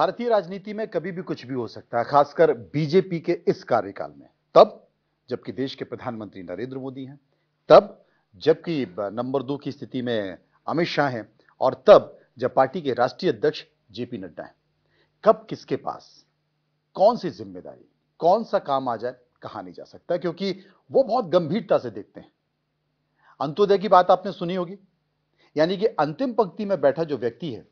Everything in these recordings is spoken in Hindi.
भारतीय राजनीति में कभी भी कुछ भी हो सकता है खासकर बीजेपी के इस कार्यकाल में तब जबकि देश के प्रधानमंत्री नरेंद्र मोदी हैं तब जबकि नंबर दो की स्थिति में अमित शाह हैं और तब जब पार्टी के राष्ट्रीय अध्यक्ष जेपी नड्डा हैं कब किसके पास कौन सी जिम्मेदारी कौन सा काम आ जाए कहा नहीं जा सकता क्योंकि वो बहुत गंभीरता से देखते हैं अंत्योदय की बात आपने सुनी होगी यानी कि अंतिम पंक्ति में बैठा जो व्यक्ति है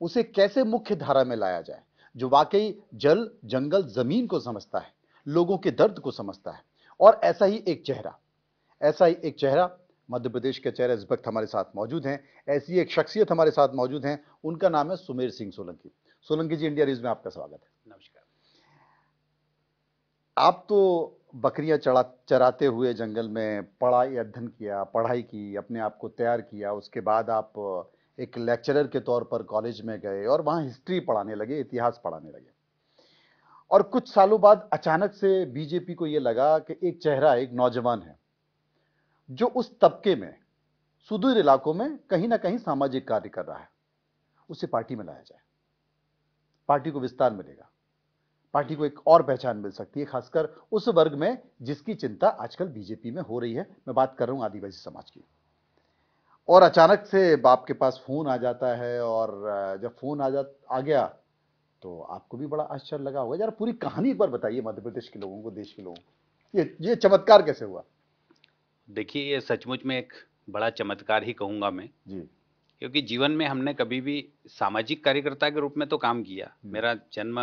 उसे कैसे मुख्य धारा में लाया जाए जो वाकई जल जंगल जमीन को समझता है लोगों के दर्द को समझता है और ऐसा ही एक चेहरा ऐसा ही एक चेहरा मध्य प्रदेश के चेहरे इस वक्त हमारे साथ मौजूद हैं ऐसी एक शख्सियत हमारे साथ मौजूद हैं उनका नाम है सुमेर सिंह सोलंकी सोलंकी जी इंडिया न्यूज़ में आपका स्वागत है नमस्कार आप तो बकरियां चढ़ा चराते हुए जंगल में पढ़ाई अध्ययन किया पढ़ाई की अपने आप को तैयार किया उसके बाद आप एक लेक्चरर के तौर पर कॉलेज में गए और वहाँ हिस्ट्री पढ़ाने लगे इतिहास पढ़ाने लगे और कुछ सालों बाद अचानक से बीजेपी को ये लगा कि एक चेहरा एक नौजवान है जो उस तबके में सुदूर इलाकों में कहीं ना कहीं सामाजिक कार्य कर रहा है उसे पार्टी में लाया जाए पार्टी को विस्तार मिलेगा पार्टी को एक और पहचान मिल सकती है खासकर उस वर्ग में जिसकी चिंता आजकल बीजेपी में हो रही है मैं बात कर रहा हूं आदिवासी समाज की और अचानक से बाप के पास फ़ोन आ जाता है और जब फ़ोन आ जा आ गया तो आपको भी बड़ा आश्चर्य लगा होगा यार पूरी कहानी एक बार बताइए मध्य प्रदेश के लोगों को देश के लोगों को ये ये चमत्कार कैसे हुआ देखिए ये सचमुच में एक बड़ा चमत्कार ही कहूँगा मैं जी क्योंकि जीवन में हमने कभी भी सामाजिक कार्यकर्ता के रूप में तो काम किया हम्म। मेरा जन्म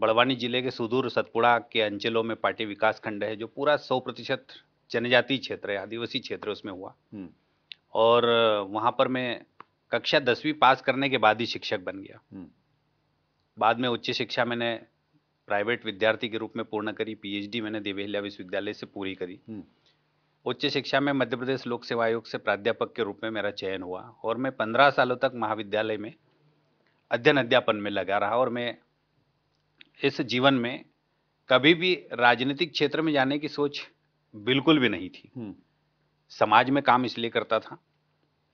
बड़वानी जिले के सुदूर सतपुड़ा के अंचलों में पार्टी विकास खंड है जो पूरा सौ प्रतिशत जनजातीय क्षेत्र है आदिवासी क्षेत्र उसमें हुआ हम्म। और वहाँ पर मैं कक्षा दसवीं पास करने के बाद ही शिक्षक बन गया हम्म। बाद में उच्च शिक्षा मैंने प्राइवेट विद्यार्थी के रूप में पूर्ण करी पीएचडी मैंने देवेहल्या विश्वविद्यालय से पूरी करी हम्म। उच्च शिक्षा में मध्य प्रदेश लोक सेवा आयोग से प्राध्यापक के रूप में मेरा चयन हुआ और मैं पंद्रह सालों तक महाविद्यालय में अध्ययन अध्यापन में लगा रहा और मैं इस जीवन में कभी भी राजनीतिक क्षेत्र में जाने की सोच बिल्कुल भी नहीं थी हम्म। समाज में काम इसलिए करता था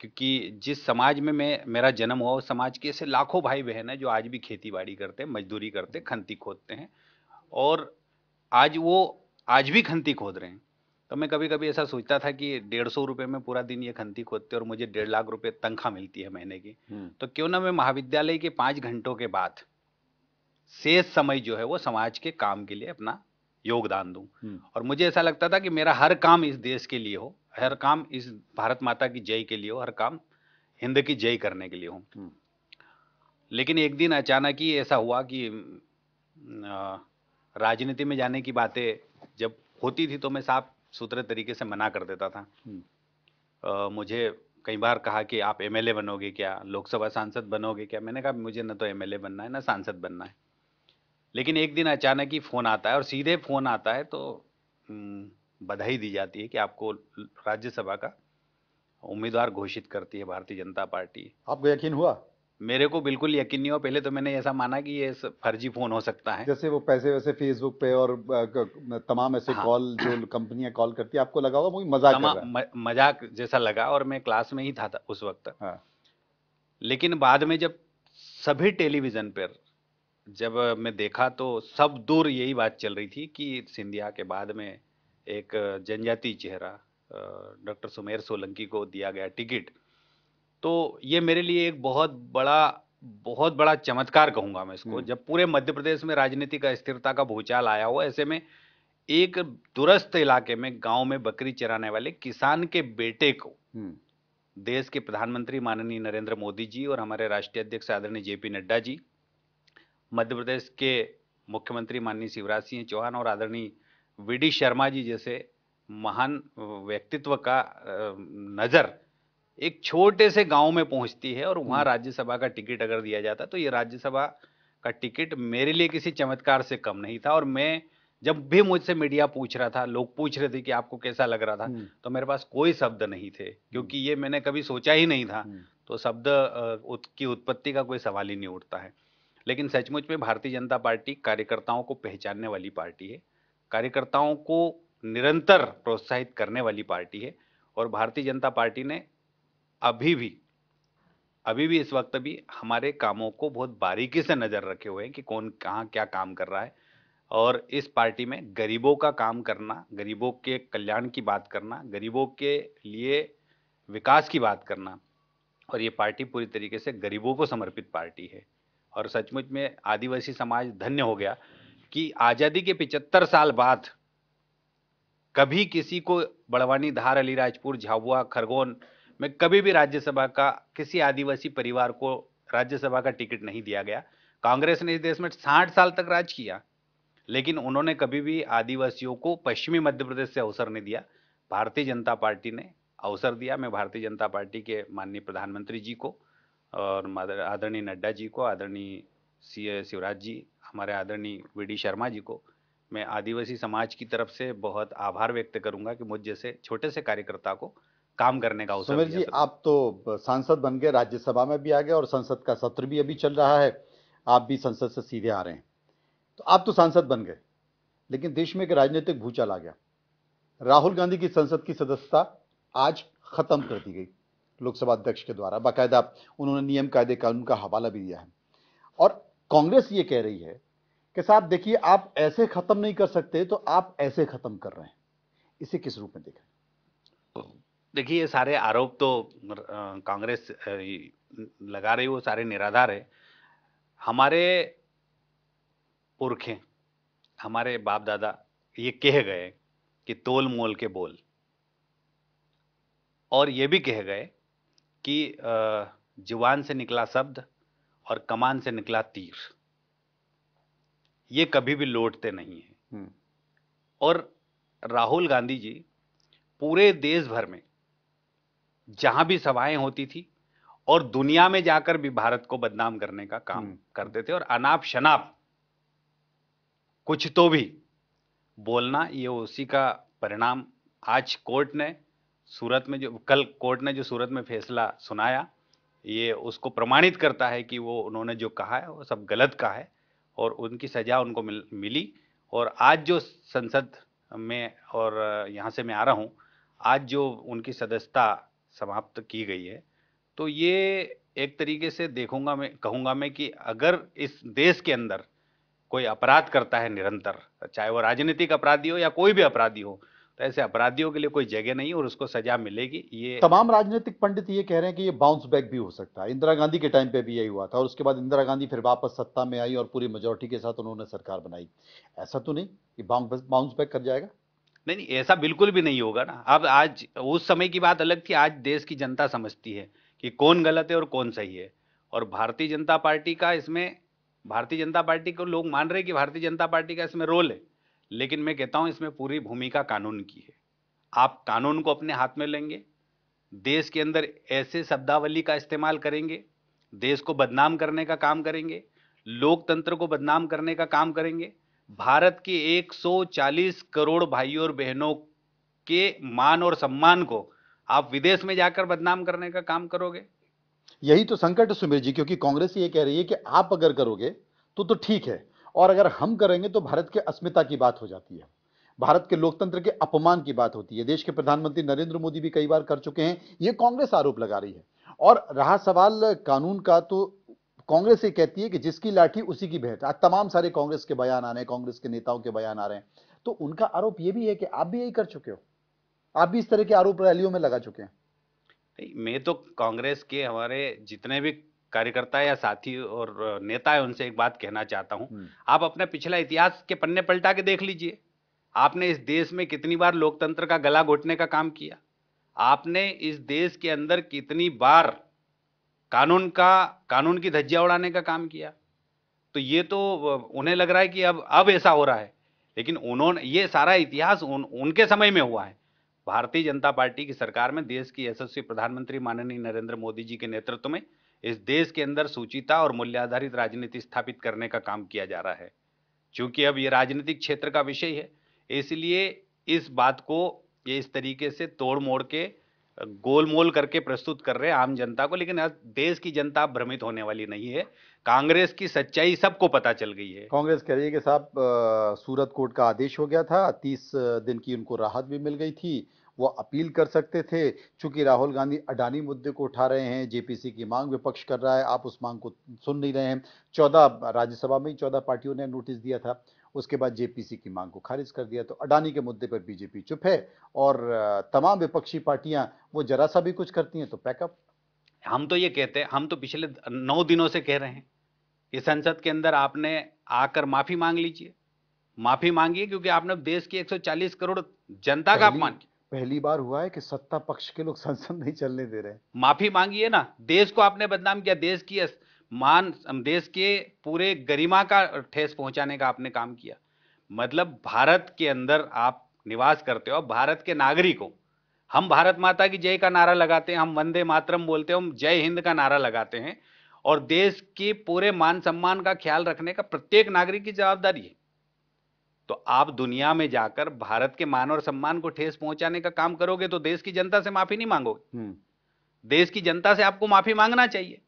क्योंकि जिस समाज में मैं मेरा जन्म हुआ उस समाज के ऐसे लाखों भाई बहन हैं जो आज भी खेती बाड़ी करते हैं मजदूरी करते खंती खोदते हैं और आज वो आज भी खंती खोद रहे हैं तो मैं कभी कभी ऐसा सोचता था कि डेढ़ सौ रुपये में पूरा दिन ये खंती खोदते और मुझे डेढ़ लाख रुपये तनख्वाह मिलती है महीने की हम्म। तो क्यों ना मैं महाविद्यालय के पाँच घंटों के बाद शेष समय जो है वो समाज के काम के लिए अपना योगदान दूँ हम्म। और मुझे ऐसा लगता था कि मेरा हर काम इस देश के लिए हो हर काम इस भारत माता की जय के लिए हो हर काम हिंद की जय करने के लिए हो हम्म। लेकिन एक दिन अचानक ही ऐसा हुआ कि राजनीति में जाने की बातें जब होती थी तो मैं साफ सुथरे तरीके से मना कर देता था आ, हम्म। मुझे कई बार कहा कि आप एमएलए बनोगे क्या लोकसभा सांसद बनोगे क्या मैंने कहा मुझे न तो एमएलए बनना है न सांसद बनना है लेकिन एक दिन अचानक ही फ़ोन आता है और सीधे फ़ोन आता है तो हम्म, बधाई दी जाती है कि आपको राज्यसभा का उम्मीदवार घोषित करती है भारतीय जनता पार्टी आपको यकीन हुआ मेरे को बिल्कुल यकीन नहीं हुआ पहले तो मैंने ऐसा माना कि ये फर्जी फोन हो सकता है जैसे वो पैसे वैसे फेसबुक पे और तमाम ऐसे हाँ। कॉल जो कंपनियां कॉल करती है आपको लगा होगा वही मजाक म, मजाक जैसा लगा और मैं क्लास में ही था, था उस वक्त हाँ। लेकिन बाद में जब सभी टेलीविजन पर जब मैं देखा तो सब दूर यही बात चल रही थी कि सिंधिया के बाद में एक जनजाति चेहरा डॉक्टर सुमेर सोलंकी को दिया गया टिकट तो ये मेरे लिए एक बहुत बड़ा बहुत बड़ा चमत्कार कहूंगा मैं इसको हम्म। जब पूरे मध्य प्रदेश में राजनीतिक अस्थिरता का भूचाल आया हुआ ऐसे में एक दुरस्त इलाके में गांव में बकरी चराने वाले किसान के बेटे को हम्म। देश के प्रधानमंत्री माननीय नरेंद्र मोदी जी और हमारे राष्ट्रीय अध्यक्ष आदरणीय जेपी नड्डा जी मध्य प्रदेश के मुख्यमंत्री माननीय शिवराज सिंह चौहान और आदरणीय वी शर्मा जी जैसे महान व्यक्तित्व का नज़र एक छोटे से गांव में पहुंचती है और वहां हम्म। राज्यसभा का टिकट अगर दिया जाता तो ये राज्यसभा का टिकट मेरे लिए किसी चमत्कार से कम नहीं था और मैं जब भी मुझसे मीडिया पूछ रहा था लोग पूछ रहे थे कि आपको कैसा लग रहा था हम्म। तो मेरे पास कोई शब्द नहीं थे क्योंकि ये मैंने कभी सोचा ही नहीं था हम्म। तो शब्द की उत्पत्ति का कोई सवाल ही नहीं उठता है लेकिन सचमुच में भारतीय जनता पार्टी कार्यकर्ताओं को पहचानने वाली पार्टी है कार्यकर्ताओं को निरंतर प्रोत्साहित करने वाली पार्टी है और भारतीय जनता पार्टी ने अभी भी अभी भी इस वक्त भी हमारे कामों को बहुत बारीकी से नज़र रखे हुए हैं कि कौन कहाँ क्या काम कर रहा है और इस पार्टी में गरीबों का काम करना गरीबों के कल्याण की बात करना गरीबों के लिए विकास की बात करना और ये पार्टी पूरी तरीके से गरीबों को समर्पित पार्टी है और सचमुच में आदिवासी समाज धन्य हो गया कि आज़ादी के 75 साल बाद कभी किसी को बड़वानी धार अलीराजपुर झाबुआ खरगोन में कभी भी राज्यसभा का किसी आदिवासी परिवार को राज्यसभा का टिकट नहीं दिया गया कांग्रेस ने इस देश में साठ साल तक राज किया लेकिन उन्होंने कभी भी आदिवासियों को पश्चिमी मध्य प्रदेश से अवसर नहीं दिया भारतीय जनता पार्टी ने अवसर दिया मैं भारतीय जनता पार्टी के माननीय प्रधानमंत्री जी को और आदरणीय नड्डा जी को आदरणीय सी शिवराज जी हमारे आदरणीय वी डी शर्मा जी को मैं आदिवासी समाज की तरफ से बहुत आभार व्यक्त करूंगा कि मुझ जैसे छोटे से कार्यकर्ता को काम करने का अवसर सुमेर जी आप तो सांसद बन गए राज्यसभा में भी आ गए और संसद का सत्र भी अभी चल रहा है आप भी संसद से सीधे आ रहे हैं तो आप तो सांसद बन गए लेकिन देश में एक राजनीतिक भूचाल आ गया राहुल गांधी की संसद की सदस्यता आज खत्म कर दी गई लोकसभा अध्यक्ष के द्वारा बाकायदा उन्होंने नियम कायदे कानून का हवाला भी दिया है और कांग्रेस ये कह रही है कि साहब देखिए आप ऐसे खत्म नहीं कर सकते तो आप ऐसे खत्म कर रहे हैं इसे किस रूप में देख रहे तो देखिए ये सारे आरोप तो कांग्रेस लगा रही वो सारे निराधार है हमारे पुरखे हमारे बाप दादा ये कह गए कि तोल मोल के बोल और ये भी कह गए कि जुबान से निकला शब्द और कमान से निकला तीर ये कभी भी लौटते नहीं है हम्म। और राहुल गांधी जी पूरे देश भर में जहां भी सभाएं होती थी और दुनिया में जाकर भी भारत को बदनाम करने का काम हम्म। करते थे और अनाप शनाप कुछ तो भी बोलना ये उसी का परिणाम आज कोर्ट ने सूरत में जो कल कोर्ट ने जो सूरत में फैसला सुनाया ये उसको प्रमाणित करता है कि वो उन्होंने जो कहा है वो सब गलत कहा है और उनकी सज़ा उनको मिल मिली और आज जो संसद में और यहाँ से मैं आ रहा हूँ आज जो उनकी सदस्यता समाप्त की गई है तो ये एक तरीके से देखूंगा मैं कहूँगा मैं कि अगर इस देश के अंदर कोई अपराध करता है निरंतर चाहे वो राजनीतिक अपराधी हो या कोई भी अपराधी हो तो ऐसे अपराधियों के लिए कोई जगह नहीं और उसको सजा मिलेगी ये तमाम राजनीतिक पंडित ये कह रहे हैं कि ये बाउंस बैक भी हो सकता है इंदिरा गांधी के टाइम पे भी यही हुआ था और उसके बाद इंदिरा गांधी फिर वापस सत्ता में आई और पूरी मेजोरिटी के साथ उन्होंने सरकार बनाई ऐसा तो नहीं कि बाउंस बैक कर जाएगा नहीं नहीं ऐसा बिल्कुल भी नहीं होगा ना अब आज उस समय की बात अलग थी आज देश की जनता समझती है कि कौन गलत है और कौन सही है और भारतीय जनता पार्टी का इसमें भारतीय जनता पार्टी को लोग मान रहे हैं कि भारतीय जनता पार्टी का इसमें रोल है लेकिन मैं कहता हूं इसमें पूरी भूमिका कानून की है आप कानून को अपने हाथ में लेंगे देश के अंदर ऐसे शब्दावली का इस्तेमाल करेंगे देश को बदनाम करने का काम करेंगे लोकतंत्र को बदनाम करने का काम करेंगे भारत के 140 करोड़ भाइयों और बहनों के मान और सम्मान को आप विदेश में जाकर बदनाम करने का काम करोगे यही तो संकट है सुमेर जी क्योंकि कांग्रेस ये कह रही है कि आप अगर करोगे तो तो ठीक है और अगर हम करेंगे तो भारत के अस्मिता की बात हो जाती है भारत के लोकतंत्र के अपमान की बात होती है देश के प्रधानमंत्री नरेंद्र मोदी भी कई बार कर चुके हैं ये कांग्रेस आरोप लगा रही है और रहा सवाल कानून का तो कांग्रेस ये कहती है कि जिसकी लाठी उसी की भेंट आज तमाम सारे कांग्रेस के बयान आ रहे हैं कांग्रेस के नेताओं के बयान आ रहे हैं तो उनका आरोप ये भी है कि आप भी यही कर चुके हो आप भी इस तरह के आरोप रैलियों में लगा चुके हैं मैं तो कांग्रेस के हमारे जितने भी कार्यकर्ता या साथी और नेता है उनसे एक बात कहना चाहता हूँ आप अपना पिछला इतिहास के पन्ने पलटा के देख लीजिए आपने इस देश में कितनी बार लोकतंत्र का गला घोटने का काम किया आपने इस देश के अंदर कितनी बार कानून का कानून की धज्जिया उड़ाने का काम किया तो ये तो उन्हें लग रहा है कि अब अब ऐसा हो रहा है लेकिन उन्होंने ये सारा इतिहास उन, उनके समय में हुआ है भारतीय जनता पार्टी की सरकार में देश की यशस्वी प्रधानमंत्री माननीय नरेंद्र मोदी जी के नेतृत्व में इस देश के अंदर सूचिता और मूल्य आधारित राजनीति स्थापित करने का काम किया जा रहा है क्योंकि अब ये राजनीतिक क्षेत्र का विषय है इसलिए इस बात को ये इस तरीके से तोड़ मोड़ के गोल मोल करके प्रस्तुत कर रहे हैं आम जनता को लेकिन देश की जनता भ्रमित होने वाली नहीं है कांग्रेस की सच्चाई सबको पता चल गई है कांग्रेस कह रही है कि साहब सूरत कोर्ट का आदेश हो गया था तीस दिन की उनको राहत भी मिल गई थी वो अपील कर सकते थे चूंकि राहुल गांधी अडानी मुद्दे को उठा रहे हैं जेपीसी की मांग विपक्ष कर रहा है आप उस मांग को सुन नहीं रहे हैं चौदह राज्यसभा में ही चौदह पार्टियों ने नोटिस दिया था उसके बाद जेपीसी की मांग को खारिज कर दिया तो अडानी के मुद्दे पर बीजेपी चुप है और तमाम विपक्षी पार्टियां वो जरा सा भी कुछ करती हैं तो पैकअप हम तो ये कहते हैं हम तो पिछले नौ दिनों से कह रहे हैं कि संसद के अंदर आपने आकर माफी मांग लीजिए माफी मांगिए क्योंकि आपने देश की 140 करोड़ जनता का अपमान किया पहली बार हुआ है कि सत्ता पक्ष के लोग संसद नहीं चलने दे रहे माफी मांगिए ना देश को आपने बदनाम किया देश की मान देश के पूरे गरिमा का ठेस पहुंचाने का आपने काम किया मतलब भारत के अंदर आप निवास करते हो भारत के नागरिक हो हम भारत माता की जय का नारा लगाते हैं हम वंदे मातरम बोलते हैं हम जय हिंद का नारा लगाते हैं और देश के पूरे मान सम्मान का ख्याल रखने का प्रत्येक नागरिक की जवाबदारी है तो आप दुनिया में जाकर भारत के मान और सम्मान को ठेस पहुंचाने का काम करोगे तो देश की जनता से माफी नहीं मांगोगे हम्म। देश की जनता से आपको माफी मांगना चाहिए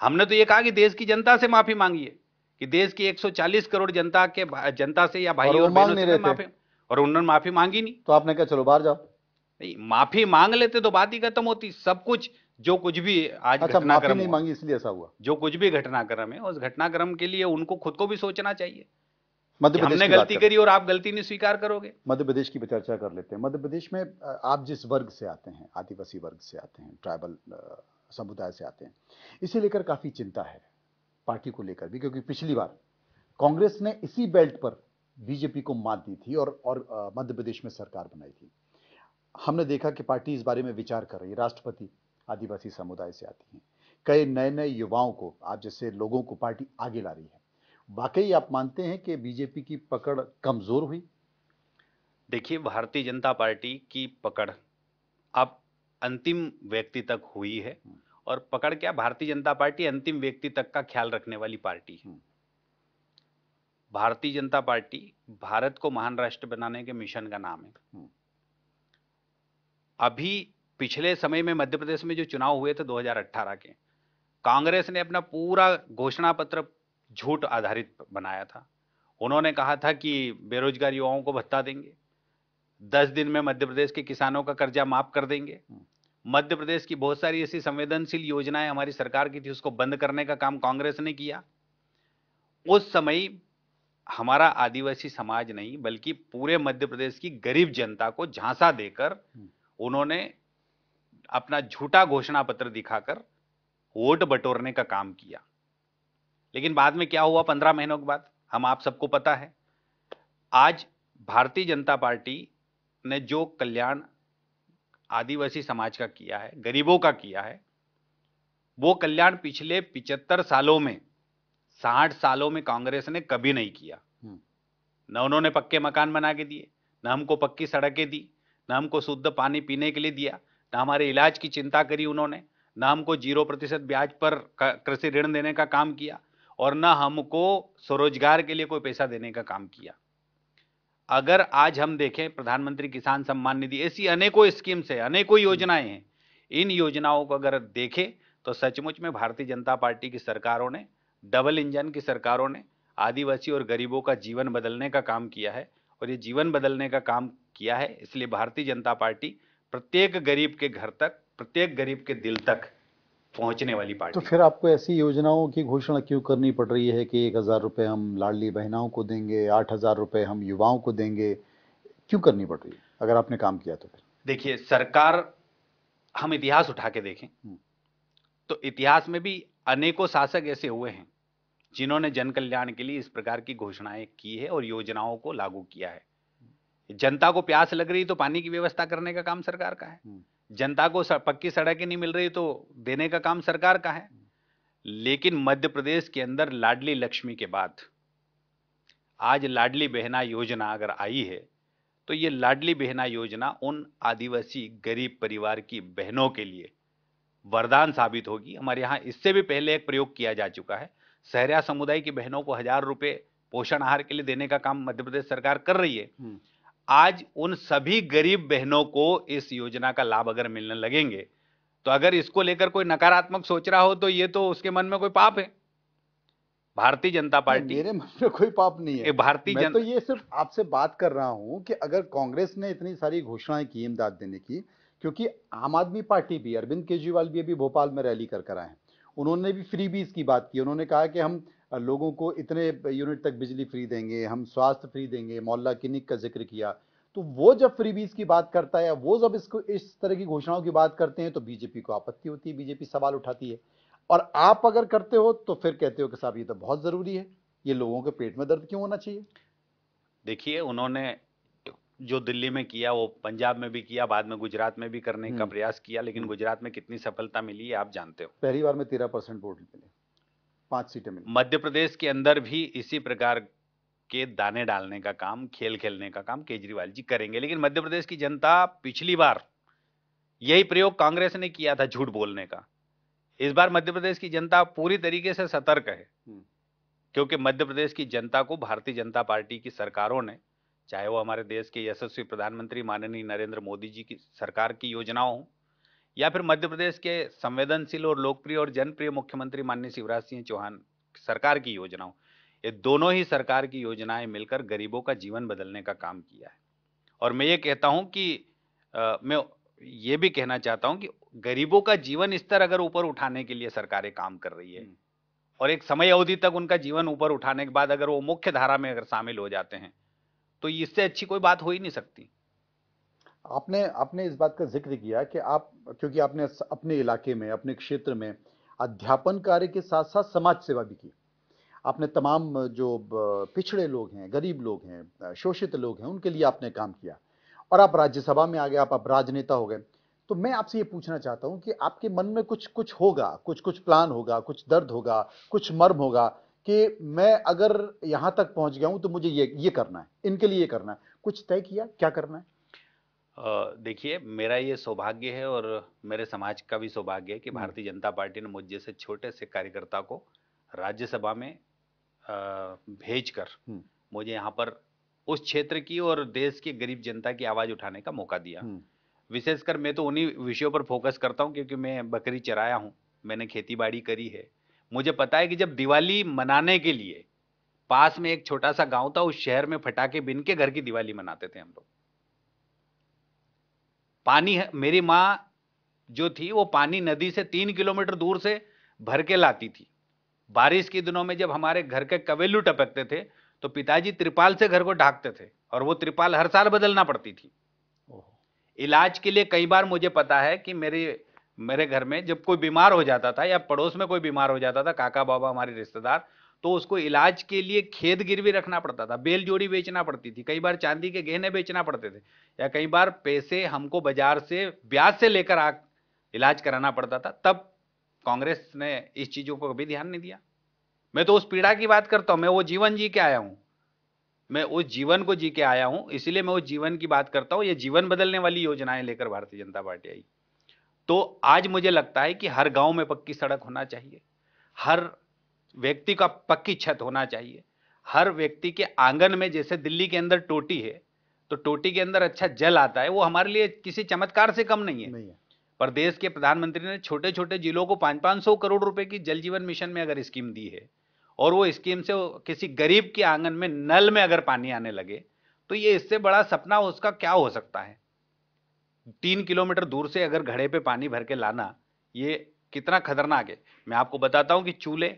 हमने तो ये कहा कि देश की जनता से माफी मांगिए कि देश की 140 करोड़ जनता के जनता से या भाई और, और मांग नहीं रहे माफी और उन्होंने माफी मांगी नहीं तो आपने कहा चलो बाहर जाओ नहीं माफी मांग लेते तो बात ही खत्म होती सब कुछ जो कुछ भी आज अच्छा, नहीं मांगी इसलिए ऐसा हुआ जो कुछ भी घटनाक्रम है उस घटनाक्रम के लिए उनको खुद को भी सोचना चाहिए मध्य प्रदेश गलती करी और आप गलती नहीं स्वीकार करोगे मध्य प्रदेश की चर्चा कर लेते हैं मध्य प्रदेश में आप जिस वर्ग से आते हैं आदिवासी वर्ग से आते हैं ट्राइबल समुदाय से आते हैं इसे लेकर काफ़ी चिंता है पार्टी को लेकर भी क्योंकि पिछली बार कांग्रेस ने इसी बेल्ट पर बीजेपी को मात दी थी और और मध्य प्रदेश में सरकार बनाई थी हमने देखा कि पार्टी इस बारे में विचार कर रही है राष्ट्रपति आदिवासी समुदाय से आती हैं कई नए नए युवाओं को आप जैसे लोगों को पार्टी आगे ला रही है वाकई आप मानते हैं कि बीजेपी की पकड़ कमज़ोर हुई देखिए भारतीय जनता पार्टी की पकड़ अब अंतिम व्यक्ति तक हुई है हम्म। और पकड़ क्या भारतीय जनता पार्टी अंतिम व्यक्ति तक का ख्याल रखने वाली पार्टी है हम्म। भारतीय जनता पार्टी भारत को महान राष्ट्र बनाने के मिशन का नाम है हम्म। अभी पिछले समय में मध्य प्रदेश में जो चुनाव हुए थे 2018 के कांग्रेस ने अपना पूरा घोषणा पत्र झूठ आधारित बनाया था उन्होंने कहा था कि बेरोजगार युवाओं को भत्ता देंगे दस दिन में मध्य प्रदेश के किसानों का कर्जा माफ कर देंगे मध्य प्रदेश की बहुत सारी ऐसी संवेदनशील योजनाएं हमारी सरकार की थी उसको बंद करने का काम कांग्रेस ने किया उस समय हमारा आदिवासी समाज नहीं बल्कि पूरे मध्य प्रदेश की गरीब जनता को झांसा देकर उन्होंने अपना झूठा घोषणा पत्र दिखाकर वोट बटोरने का काम किया लेकिन बाद में क्या हुआ पंद्रह महीनों के बाद हम आप सबको पता है आज भारतीय जनता पार्टी ने जो कल्याण आदिवासी समाज का किया है गरीबों का किया है वो कल्याण पिछले पिचहत्तर सालों में साठ सालों में कांग्रेस ने कभी नहीं किया हम्म। न उन्होंने पक्के मकान बना के दिए न हमको पक्की सड़कें दी न हमको शुद्ध पानी पीने के लिए दिया न हमारे इलाज की चिंता करी उन्होंने न हमको जीरो प्रतिशत ब्याज पर कृषि ऋण देने का काम किया और ना हमको स्वरोजगार के लिए कोई पैसा देने का काम किया अगर आज हम देखें प्रधानमंत्री किसान सम्मान निधि ऐसी अनेकों स्कीम्स है अनेकों योजनाएं हैं इन योजनाओं को अगर देखें तो सचमुच में भारतीय जनता पार्टी की सरकारों ने डबल इंजन की सरकारों ने आदिवासी और गरीबों का जीवन बदलने का काम किया है और ये जीवन बदलने का काम किया है इसलिए भारतीय जनता पार्टी प्रत्येक गरीब के घर तक प्रत्येक गरीब के दिल तक पहुंचने वाली पार्टी तो फिर आपको ऐसी योजनाओं की घोषणा क्यों करनी पड़ रही है कि एक हज़ार रुपए हम लाडली बहनाओं को देंगे आठ हज़ार रुपए हम युवाओं को देंगे क्यों करनी पड़ रही है अगर आपने काम किया तो फिर देखिए सरकार हम इतिहास उठा के देखें हम्म। तो इतिहास में भी अनेकों शासक ऐसे हुए हैं जिन्होंने जन कल्याण के लिए इस प्रकार की घोषणाएं की है और योजनाओं को लागू किया है जनता को प्यास लग रही तो पानी की व्यवस्था करने का काम सरकार का है हम्म। जनता को पक्की सड़कें नहीं मिल रही तो देने का काम सरकार का है लेकिन मध्य प्रदेश के अंदर लाडली लक्ष्मी के बाद आज लाडली बहना योजना अगर आई है तो ये लाडली बहना योजना उन आदिवासी गरीब परिवार की बहनों के लिए वरदान साबित होगी हमारे यहाँ इससे भी पहले एक प्रयोग किया जा चुका है सहरिया समुदाय की बहनों को हजार रुपये पोषण आहार के लिए देने का काम मध्य प्रदेश सरकार कर रही है हम्म। आज उन सभी गरीब बहनों को इस योजना का लाभ अगर मिलने लगेंगे तो अगर इसको लेकर कोई नकारात्मक सोच रहा हो तो ये तो उसके मन में कोई पाप है भारतीय जनता पार्टी मेरे मन में कोई पाप नहीं है भारतीय जनता तो ये सिर्फ आपसे बात कर रहा हूं कि अगर कांग्रेस ने इतनी सारी घोषणाएं की इमदाद देने की क्योंकि आम आदमी पार्टी भी अरविंद केजरीवाल भी अभी भोपाल में रैली कर कर आए उन्होंने भी फ्री बीज की बात की उन्होंने कहा कि हम लोगों को इतने यूनिट तक बिजली फ्री देंगे हम स्वास्थ्य फ्री देंगे मोहल्ला क्लिनिक का जिक्र किया तो वो जब फ्रीबीज की बात करता है वो जब इसको इस तरह की घोषणाओं की बात करते हैं तो बीजेपी को आपत्ति होती है बीजेपी सवाल उठाती है और आप अगर करते हो तो फिर कहते हो कि साहब ये तो बहुत ज़रूरी है ये लोगों के पेट में दर्द क्यों होना चाहिए देखिए उन्होंने जो दिल्ली में किया वो पंजाब में भी किया बाद में गुजरात में भी करने का हम्म। प्रयास किया लेकिन गुजरात में कितनी सफलता मिली है आप जानते हो पहली बार में तेरह परसेंट वोट मिले पांच सीटें मिली मध्य प्रदेश के अंदर भी इसी प्रकार के दाने डालने का काम खेल खेलने का काम केजरीवाल जी करेंगे लेकिन मध्य प्रदेश की जनता पिछली बार यही प्रयोग कांग्रेस ने किया था झूठ बोलने का इस बार मध्य प्रदेश की जनता पूरी तरीके से सतर्क है हम्म। क्योंकि मध्य प्रदेश की जनता को भारतीय जनता पार्टी की सरकारों ने चाहे वो हमारे देश के यशस्वी प्रधानमंत्री माननीय नरेंद्र मोदी जी की सरकार की योजनाओं हो या फिर मध्य प्रदेश के संवेदनशील और लोकप्रिय और जनप्रिय मुख्यमंत्री माननीय शिवराज सिंह चौहान सरकार की योजनाओं ये दोनों ही सरकार की योजनाएं मिलकर गरीबों का जीवन बदलने का काम किया है और मैं ये कहता हूं कि आ, मैं ये भी कहना चाहता हूं कि गरीबों का जीवन स्तर अगर ऊपर उठाने के लिए सरकारें काम कर रही है हम्म। और एक समय अवधि तक उनका जीवन ऊपर उठाने के बाद अगर वो मुख्य धारा में अगर शामिल हो जाते हैं तो इससे अच्छी कोई बात हो ही नहीं सकती आपने आपने इस बात का जिक्र किया कि आप क्योंकि आपने अपने इलाके में अपने क्षेत्र में अध्यापन कार्य के साथ साथ समाज सेवा भी की आपने तमाम जो पिछड़े लोग हैं गरीब लोग हैं शोषित लोग हैं उनके लिए आपने काम किया और आप राज्यसभा में आ गए आप अब राजनेता हो गए तो मैं आपसे ये पूछना चाहता हूँ कि आपके मन में कुछ कुछ होगा कुछ कुछ प्लान होगा कुछ दर्द होगा कुछ मर्म होगा कि मैं अगर यहाँ तक पहुँच गया हूँ तो मुझे ये ये करना है इनके लिए ये करना है कुछ तय किया क्या करना है देखिए मेरा ये सौभाग्य है और मेरे समाज का भी सौभाग्य है कि भारतीय जनता पार्टी ने मुझ जैसे छोटे से कार्यकर्ता को राज्यसभा में भेज कर मुझे यहाँ पर उस क्षेत्र की और देश के गरीब जनता की आवाज़ उठाने का मौका दिया विशेषकर मैं तो उन्हीं विषयों पर फोकस करता हूँ क्योंकि मैं बकरी चराया हूँ मैंने खेती बाड़ी करी है मुझे पता है कि जब दिवाली मनाने के लिए पास में एक छोटा सा गांव था उस शहर में फटाके बिन के घर की दिवाली मनाते थे हम लोग पानी मेरी माँ जो थी वो पानी नदी से तीन किलोमीटर दूर से भर के लाती थी बारिश के दिनों में जब हमारे घर के कवेलू टपकते थे तो पिताजी त्रिपाल से घर को ढाकते थे और वो त्रिपाल हर साल बदलना पड़ती थी इलाज के लिए कई बार मुझे पता है कि मेरे मेरे घर में जब कोई बीमार हो जाता था या पड़ोस में कोई बीमार हो जाता था काका बाबा हमारे रिश्तेदार तो उसको इलाज के लिए खेत गिरवी रखना पड़ता था बेल जोड़ी बेचना पड़ती थी कई बार चांदी के गहने बेचना पड़ते थे या कई बार पैसे हमको बाजार से ब्याज से लेकर आ इलाज कराना पड़ता था तब कांग्रेस ने इस चीजों को कभी ध्यान नहीं दिया मैं तो उस पीड़ा की बात करता हूं मैं वो जीवन जी के आया हूं मैं उस जीवन को जी के आया हूं इसलिए मैं उस जीवन की बात करता हूं ये जीवन बदलने वाली योजनाएं लेकर भारतीय जनता पार्टी आई तो आज मुझे लगता है कि हर गांव में पक्की सड़क होना चाहिए हर व्यक्ति का पक्की छत होना चाहिए हर व्यक्ति के आंगन में जैसे दिल्ली के अंदर टोटी है तो टोटी के अंदर अच्छा जल आता है वो हमारे लिए किसी चमत्कार से कम नहीं है, नहीं है। पर देश के प्रधानमंत्री ने छोटे छोटे जिलों को पाँच पाँच सौ करोड़ रुपए की जल जीवन मिशन में अगर स्कीम दी है और वो स्कीम से किसी गरीब के आंगन में नल में अगर पानी आने लगे तो ये इससे बड़ा सपना उसका क्या हो सकता है तीन किलोमीटर दूर से अगर घड़े पे पानी भर के लाना ये कितना खतरनाक है मैं आपको बताता हूँ कि चूल्हे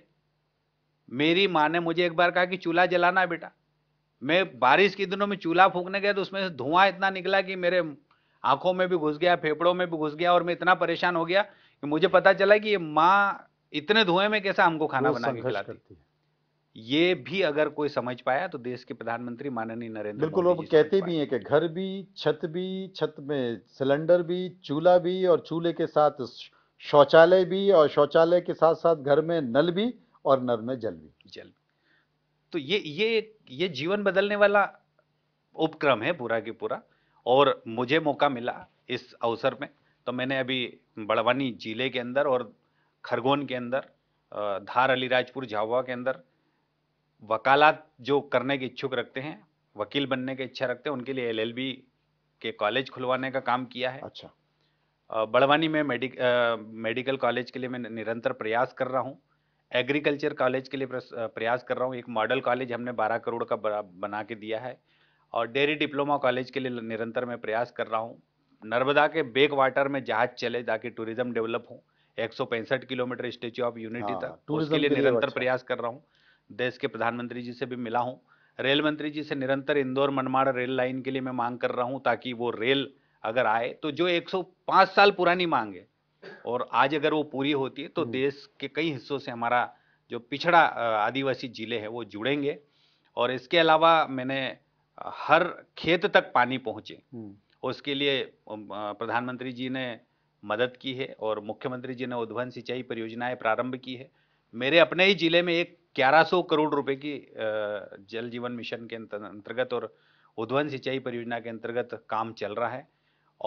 मेरी माँ ने मुझे एक बार कहा कि चूल्हा जलाना बेटा मैं बारिश के दिनों में चूल्हा फूकने गया तो उसमें से धुआं इतना निकला कि मेरे आंखों में भी घुस गया फेफड़ों में भी घुस गया और मैं इतना परेशान हो गया कि मुझे पता चला कि ये माँ इतने धुएं में कैसा हमको खाना बना के खिलाती ये भी अगर कोई समझ पाया तो देश के प्रधानमंत्री माननीय नरेंद्र बिल्कुल वो कहते भी हैं कि घर भी छत भी छत में सिलेंडर भी चूल्हा भी और चूल्हे के साथ शौचालय भी और शौचालय के साथ साथ घर में नल भी और नर में जल भी जल तो ये ये ये जीवन बदलने वाला उपक्रम है पूरा के पूरा और मुझे मौका मिला इस अवसर में तो मैंने अभी बड़वानी जिले के अंदर और खरगोन के अंदर धार अलीराजपुर झावा के अंदर वकालत जो करने के इच्छुक रखते हैं वकील बनने के इच्छा रखते हैं उनके लिए एलएलबी के कॉलेज खुलवाने का काम किया है अच्छा बड़वानी में मेडिक आ, मेडिकल कॉलेज के लिए मैं निरंतर प्रयास कर रहा हूँ एग्रीकल्चर कॉलेज के लिए प्रयास कर रहा हूँ एक मॉडल कॉलेज हमने 12 करोड़ का बना के दिया है और डेयरी डिप्लोमा कॉलेज के लिए निरंतर मैं प्रयास कर रहा हूँ नर्मदा के बेक वाटर में जहाज चले ताकि टूरिज्म डेवलप हो एक किलोमीटर स्टेच्यू ऑफ यूनिटी था हाँ, तक उसके लिए निरंतर अच्छा। प्रयास कर रहा हूँ देश के प्रधानमंत्री जी से भी मिला हूँ रेल मंत्री जी से निरंतर इंदौर मनमाड़ रेल लाइन के लिए मैं मांग कर रहा हूँ ताकि वो रेल अगर आए तो जो 105 साल पुरानी मांग है और आज अगर वो पूरी होती है तो देश के कई हिस्सों से हमारा जो पिछड़ा आदिवासी जिले हैं वो जुड़ेंगे और इसके अलावा मैंने हर खेत तक पानी पहुँचे उसके लिए प्रधानमंत्री जी ने मदद की है और मुख्यमंत्री जी ने उद्भवन सिंचाई परियोजनाएं प्रारंभ की है मेरे अपने ही जिले में एक ग्यारह सौ करोड़ रुपए की जल जीवन मिशन के अंतर्गत और उद्भवन सिंचाई परियोजना के अंतर्गत काम चल रहा है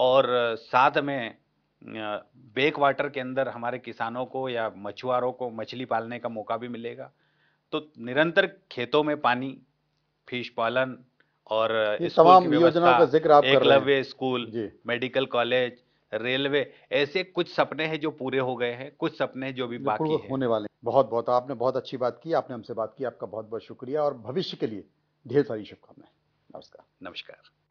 और साथ में बेक वाटर के अंदर हमारे किसानों को या मछुआरों को मछली पालने का मौका भी मिलेगा तो निरंतर खेतों में पानी फिश पालन और तमाम योजनाओं का जिक्र आप Eklavya school medical college railway ऐसे कुछ सपने हैं जो पूरे हो गए हैं कुछ सपने हैं जो भी बाकी हैं होने वाले बहुत बहुत आपने बहुत अच्छी बात की आपने हमसे बात की आपका बहुत बहुत शुक्रिया और भविष्य के लिए ढेर सारी शुभकामनाएं नमस्कार नमस्कार